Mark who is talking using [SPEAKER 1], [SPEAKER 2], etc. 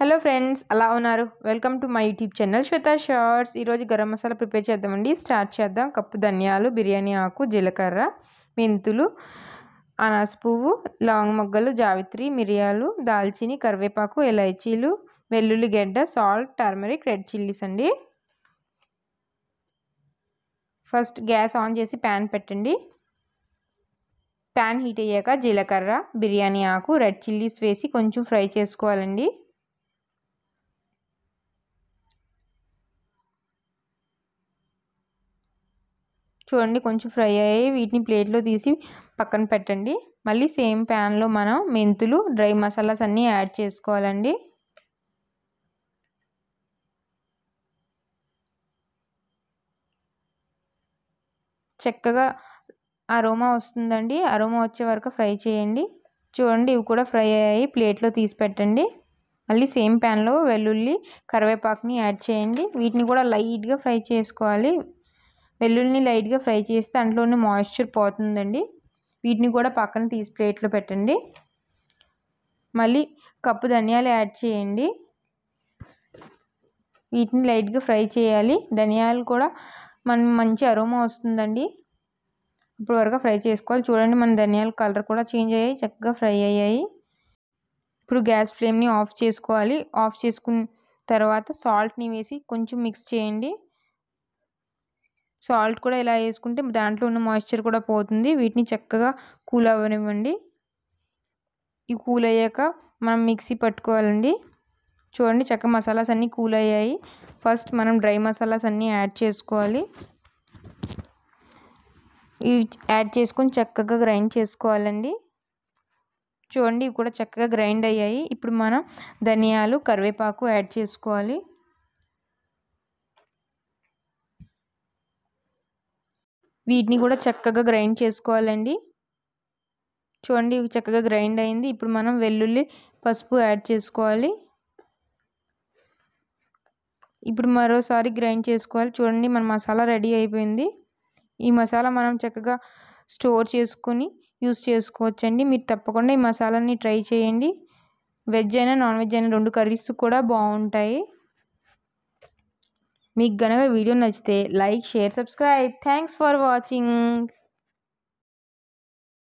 [SPEAKER 1] hello friends అలా ఉన్నారు welcome to my YouTube channel Shweta shorts ఈరోజు గరం మసాలా ప్రిపేర్ చేద్దామండి స్టార్ట్ చేద్దాం కప్పు ధనియాలు బిర్యానీ ఆకు జీలకర్ర మెంతులు అనాస పువ్వు లాంగ్ మొగ్గలు జావిత్రి మిరియాలు దాల్చిని కరివేపాకు ఇలైచీలు వెల్లుల్లి గడ్డ సాల్ట్ టర్మరిక్ రెడ్ చిల్లీస్ అండి ఫస్ట్ గ్యాస్ ఆన్ చేసి ప్యాన్ పెట్టండి ప్యాన్ హీట్ అయ్యాక జీలకర్ర బిర్యానీ ఆకు రెడ్ చిల్లీస్ వేసి కొంచెం ఫ్రై చేసుకోవాలండి చూడండి కొంచెం ఫ్రై అయ్యాయి వీటిని ప్లేట్లో తీసి పక్కన పెట్టండి మళ్ళీ సేమ్ ప్యాన్లో మనం మెంతులు డ్రై మసాలాస్ అన్నీ యాడ్ చేసుకోవాలండి చక్కగా అరోమా వస్తుందండి అరోమా వచ్చే వరకు ఫ్రై చేయండి చూడండి ఇవి కూడా ఫ్రై అయ్యాయి ప్లేట్లో తీసి పెట్టండి మళ్ళీ సేమ్ ప్యాన్లో వెల్లుల్లి కరివేపాకుని యాడ్ చేయండి వీటిని కూడా లైట్గా ఫ్రై చేసుకోవాలి వెల్లుల్లిని లైట్గా ఫ్రై చేస్తే అందులోనే మాయిశ్చర్ పోతుందండి వీటిని కూడా పక్కన తీసి ప్లేట్లో పెట్టండి మళ్ళీ కప్పు ధనియాలు యాడ్ చేయండి వీటిని లైట్గా ఫ్రై చేయాలి ధనియాలు కూడా మనం మంచి అరోమా వస్తుందండి ఇప్పుడు వరకు ఫ్రై చేసుకోవాలి చూడండి మన ధనియాల కలర్ కూడా చేంజ్ అయ్యాయి చక్కగా ఫ్రై అయ్యాయి ఇప్పుడు గ్యాస్ ఫ్లేమ్ని ఆఫ్ చేసుకోవాలి ఆఫ్ చేసుకున్న తర్వాత సాల్ట్ని వేసి కొంచెం మిక్స్ చేయండి సాల్ట్ కూడా ఇలా వేసుకుంటే దాంట్లో ఉన్న మాయిశ్చర్ కూడా పోతుంది వీటిని చక్కగా కూల్ అవ్వనివ్వండి ఇవి కూల్ అయ్యాక మనం మిక్సీ పట్టుకోవాలండి చూడండి చక్క మసాలాస్ అన్నీ కూల్ అయ్యాయి ఫస్ట్ మనం డ్రై మసాలాస్ అన్నీ యాడ్ చేసుకోవాలి ఇవి యాడ్ చేసుకొని చక్కగా గ్రైండ్ చేసుకోవాలండి చూడండి ఇవి కూడా చక్కగా గ్రైండ్ అయ్యాయి ఇప్పుడు మనం ధనియాలు కరివేపాకు యాడ్ చేసుకోవాలి వీటిని కూడా చక్కగా గ్రైండ్ చేసుకోవాలండి చూడండి చక్కగా గ్రైండ్ అయింది ఇప్పుడు మనం వెల్లుల్లి పసుపు యాడ్ చేసుకోవాలి ఇప్పుడు మరోసారి గ్రైండ్ చేసుకోవాలి చూడండి మన మసాలా రెడీ అయిపోయింది ఈ మసాలా మనం చక్కగా స్టోర్ చేసుకుని యూస్ చేసుకోవచ్చండి మీరు తప్పకుండా ఈ మసాలాని ట్రై చేయండి వెజ్ అయినా నాన్ వెజ్ అయినా రెండు కర్రీస్ కూడా బాగుంటాయి మీకు గనక వీడియో నచ్చితే like share subscribe thanks for watching